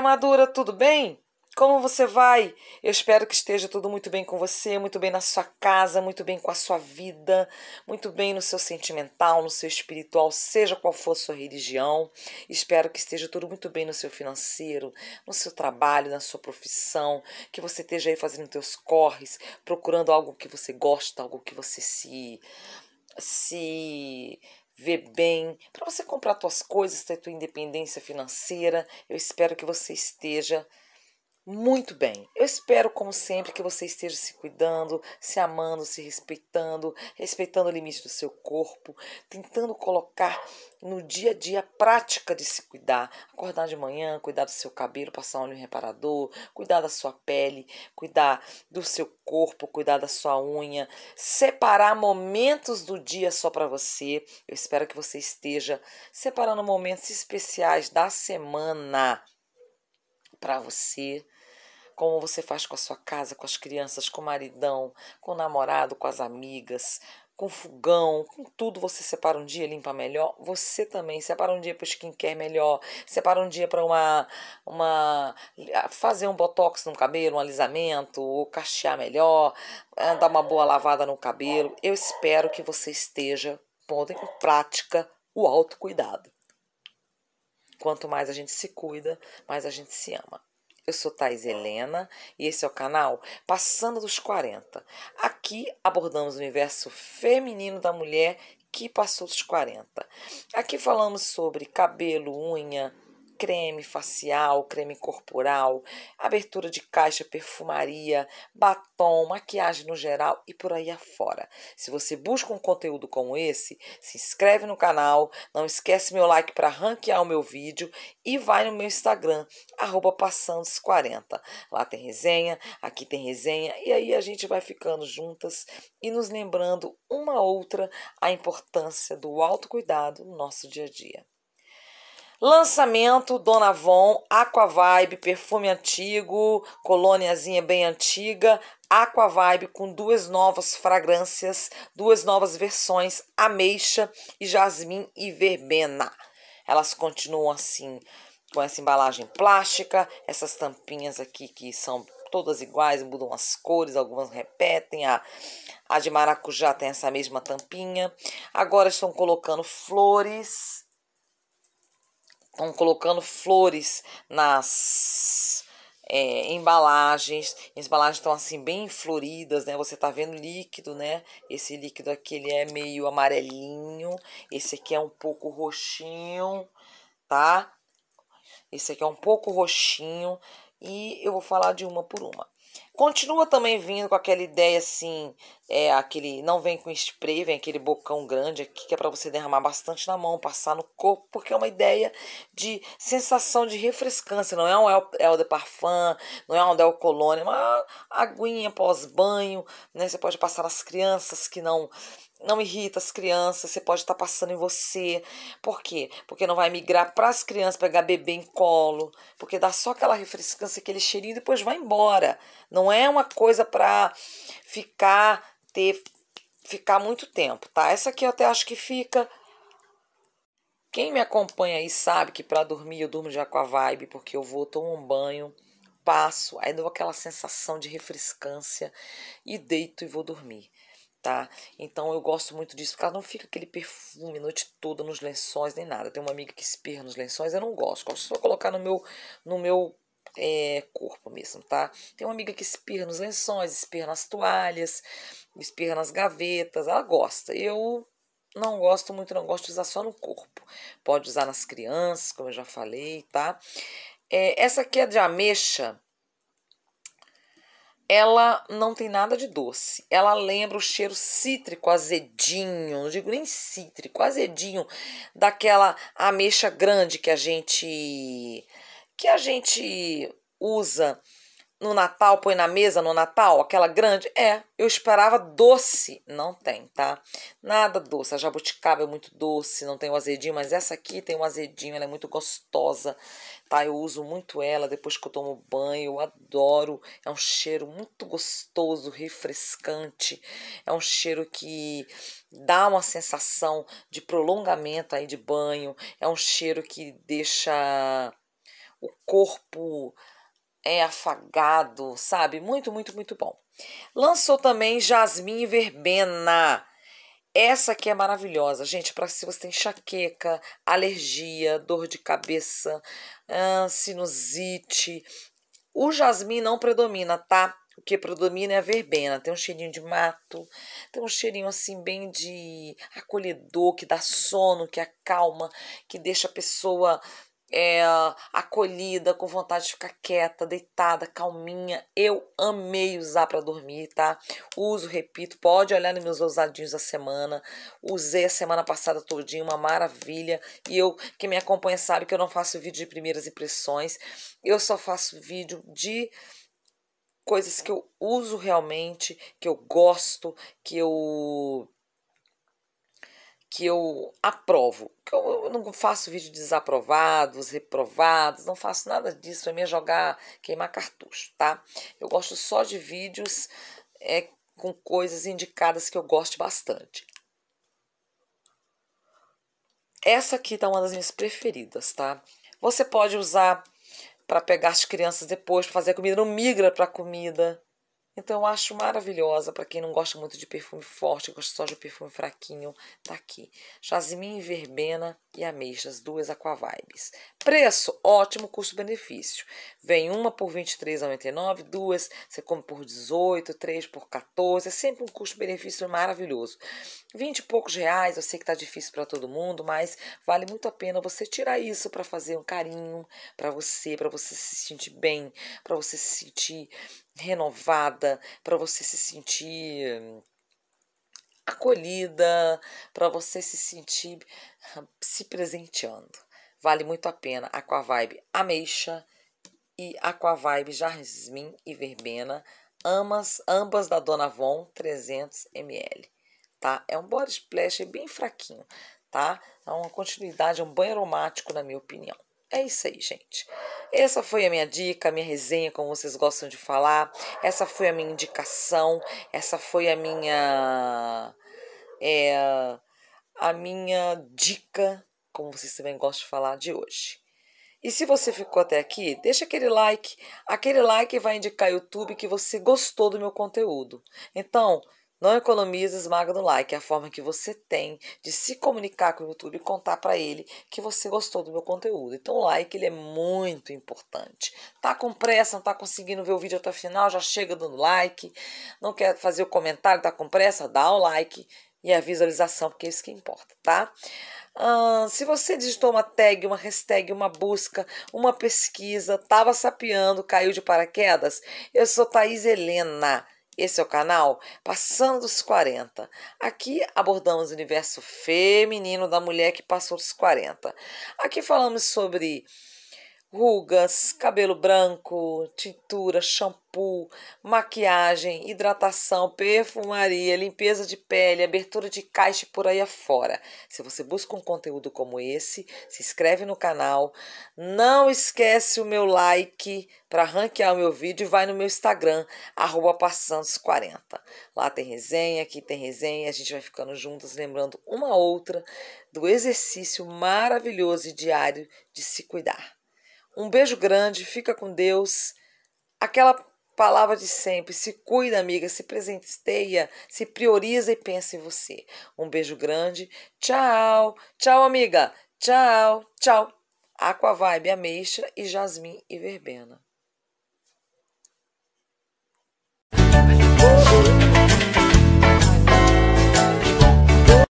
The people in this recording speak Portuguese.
Armadura, tudo bem? Como você vai? Eu espero que esteja tudo muito bem com você, muito bem na sua casa, muito bem com a sua vida, muito bem no seu sentimental, no seu espiritual, seja qual for sua religião. Espero que esteja tudo muito bem no seu financeiro, no seu trabalho, na sua profissão, que você esteja aí fazendo seus corres, procurando algo que você gosta, algo que você se se ver bem, para você comprar suas coisas, ter sua independência financeira. Eu espero que você esteja muito bem. Eu espero, como sempre, que você esteja se cuidando, se amando, se respeitando, respeitando o limite do seu corpo, tentando colocar no dia a dia a prática de se cuidar. Acordar de manhã, cuidar do seu cabelo, passar óleo reparador, cuidar da sua pele, cuidar do seu corpo, cuidar da sua unha, separar momentos do dia só para você. Eu espero que você esteja separando momentos especiais da semana para você, como você faz com a sua casa, com as crianças, com o maridão, com o namorado, com as amigas, com fogão, com tudo você separa um dia, limpa melhor. Você também separa um dia para skincare melhor, separa um dia para uma uma ah, fazer um botox no cabelo, um alisamento, ou cachear melhor, ah, dar uma boa lavada no cabelo. Eu espero que você esteja pondo em prática o autocuidado. Quanto mais a gente se cuida, mais a gente se ama. Eu sou Thais Helena e esse é o canal Passando dos 40. Aqui abordamos o universo feminino da mulher que passou dos 40. Aqui falamos sobre cabelo, unha, creme facial, creme corporal, abertura de caixa, perfumaria, batom, maquiagem no geral e por aí afora. Se você busca um conteúdo como esse, se inscreve no canal, não esquece meu like para ranquear o meu vídeo e vai no meu Instagram, arroba passandos40. Lá tem resenha, aqui tem resenha e aí a gente vai ficando juntas e nos lembrando uma outra a importância do autocuidado no nosso dia a dia. Lançamento Dona Von, Aquavibe, perfume antigo, colôniazinha bem antiga, Aquavibe com duas novas fragrâncias, duas novas versões, ameixa e jasmim e verbena. Elas continuam assim, com essa embalagem plástica, essas tampinhas aqui que são todas iguais, mudam as cores, algumas repetem. A, a de maracujá tem essa mesma tampinha. Agora estão colocando flores estão colocando flores nas é, embalagens. As embalagens estão assim bem floridas, né? Você tá vendo líquido, né? Esse líquido aqui ele é meio amarelinho, esse aqui é um pouco roxinho, tá? Esse aqui é um pouco roxinho e eu vou falar de uma por uma. Continua também vindo com aquela ideia assim, é aquele não vem com spray, vem aquele bocão grande aqui que é para você derramar bastante na mão, passar no corpo, porque é uma ideia de sensação de refrescância, não é um El de Parfum, não é um Del Colônia, é uma aguinha pós-banho, né? Você pode passar nas crianças que não não irrita as crianças, você pode estar tá passando em você. Por quê? Porque não vai migrar para as crianças, pegar bebê em colo, porque dá só aquela refrescância, aquele cheirinho e depois vai embora. Não é uma coisa para ficar ter ficar muito tempo, tá? Essa aqui eu até acho que fica. Quem me acompanha aí sabe que para dormir eu durmo já com a vibe, porque eu vou tomo um banho, passo, aí dou aquela sensação de refrescância e deito e vou dormir tá? Então eu gosto muito disso, porque ela não fica aquele perfume a noite toda nos lençóis nem nada. Tem uma amiga que espirra nos lençóis, eu não gosto. Gosto só colocar no meu no meu é, corpo mesmo, tá? Tem uma amiga que espirra nos lençóis, espirra nas toalhas, espirra nas gavetas, ela gosta. Eu não gosto muito, não gosto de usar só no corpo. Pode usar nas crianças, como eu já falei, tá? É, essa aqui é de ameixa ela não tem nada de doce. Ela lembra o cheiro cítrico azedinho, não digo nem cítrico, azedinho daquela ameixa grande que a gente que a gente usa no Natal, põe na mesa no Natal, aquela grande? É, eu esperava doce. Não tem, tá? Nada doce. A jabuticaba é muito doce, não tem o azedinho, mas essa aqui tem um azedinho, ela é muito gostosa, tá? Eu uso muito ela depois que eu tomo banho, eu adoro. É um cheiro muito gostoso, refrescante. É um cheiro que dá uma sensação de prolongamento aí de banho. É um cheiro que deixa o corpo é afagado, sabe? Muito, muito, muito bom. Lançou também Jasmine Verbena. Essa aqui é maravilhosa, gente, para se você tem enxaqueca, alergia, dor de cabeça, ah, sinusite. O jasmim não predomina, tá? O que predomina é a verbena. Tem um cheirinho de mato, tem um cheirinho assim bem de acolhedor, que dá sono, que acalma, que deixa a pessoa é, acolhida, com vontade de ficar quieta, deitada, calminha. Eu amei usar para dormir, tá? Uso, repito, pode olhar nos meus ousadinhos da semana. Usei a semana passada todinha, uma maravilha. E eu, quem me acompanha sabe que eu não faço vídeo de primeiras impressões. Eu só faço vídeo de coisas que eu uso realmente, que eu gosto, que eu que eu aprovo. Que eu, eu não faço vídeo desaprovados, reprovados, não faço nada disso. Pra mim é jogar, queimar cartucho, tá? Eu gosto só de vídeos é, com coisas indicadas que eu gosto bastante. Essa aqui tá uma das minhas preferidas, tá? Você pode usar para pegar as crianças depois, para fazer comida, não migra para comida, então eu acho maravilhosa para quem não gosta muito de perfume forte, gosta só de perfume fraquinho, tá aqui. Jasmim, verbena e ameixas, duas aquavibes. Preço, ótimo custo-benefício. Vem uma por R$ 23,99, duas você compra por 18, três por 14, é sempre um custo-benefício maravilhoso. 20 e poucos reais, eu sei que tá difícil para todo mundo, mas vale muito a pena você tirar isso para fazer um carinho para você, para você se sentir bem, para você se sentir renovada, para você se sentir acolhida, para você se sentir se presenteando. Vale muito a pena Aquavibe Ameixa e Aquavibe Jasmim e Verbena, ambas, ambas da Dona Von 300 ml, tá? É um body splash bem fraquinho, tá? É uma continuidade, é um banho aromático na minha opinião. É isso aí, gente. Essa foi a minha dica, a minha resenha, como vocês gostam de falar. Essa foi a minha indicação. Essa foi a minha. É, a minha dica, como vocês também gostam de falar, de hoje. E se você ficou até aqui, deixa aquele like. Aquele like vai indicar ao YouTube que você gostou do meu conteúdo. Então, não economiza esmaga no like, é a forma que você tem de se comunicar com o YouTube e contar para ele que você gostou do meu conteúdo. Então o like ele é muito importante. Tá com pressa, não tá conseguindo ver o vídeo até o final, já chega dando like. Não quer fazer o comentário, tá com pressa, dá o like e a visualização, porque é isso que importa, tá? se você digitou uma tag, uma hashtag, uma busca, uma pesquisa, estava sapeando, caiu de paraquedas, eu sou Thaís Helena. Esse é o canal Passando dos 40. Aqui abordamos o universo feminino da mulher que passou dos 40. Aqui falamos sobre rugas, cabelo branco, tintura, shampoo, maquiagem, hidratação, perfumaria, limpeza de pele, abertura de caixa por aí afora. Se você busca um conteúdo como esse, se inscreve no canal, não esquece o meu like para ranquear o meu vídeo e vai no meu Instagram, arroba 40 Lá tem resenha, aqui tem resenha, a gente vai ficando juntas, lembrando uma outra do exercício maravilhoso e diário de se cuidar. Um beijo grande, fica com Deus. Aquela palavra de sempre, se cuida, amiga, se presenteia, se prioriza e pensa em você. Um beijo grande. Tchau. Tchau, amiga. Tchau. Tchau. Aquavibe, Ameixa e Jasmim e Verbena.